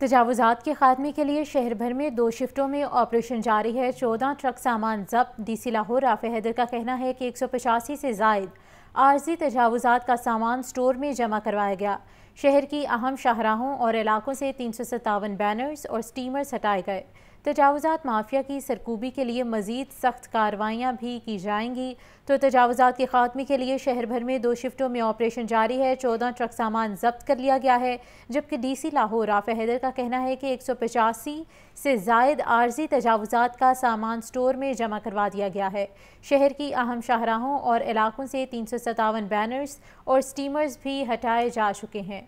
तजावजात के खात्मे के लिए शहर भर में दो शिफ्टों में ऑपरेशन जारी है चौदह ट्रक सामान जब्त डी सी लाहौर राफे हैदर का कहना है कि एक सौ पचासी से जायद आर्जी तजावजात का सामान स्टोर में जमा करवाया गया शहर की अहम शाहराहों और इलाकों से तीन सौ सत्तावन बैनर्स और स्टीमर्स हटाए गए तजावज़ात माफिया की सरकूबी के लिए मज़ीद सख्त कार्रवाइयाँ भी की जाएंगी तो तजावज़ात के ख़ात्मे के लिए शहर भर में दो शिफ्टों में ऑपरेशन जारी है चौदह ट्रक सामान जब्त कर लिया गया है जबकि डी सी लाहौर राफे हैदर का कहना है कि एक सौ पचासी से जायद आर्जी तजावज़ात का सामान स्टोर में जमा करवा दिया गया है शहर की अहम शाहराहों और इलाकों से तीन सौ सतावन बैनर्स और स्टीमर्स भी हटाए जा चुके हैं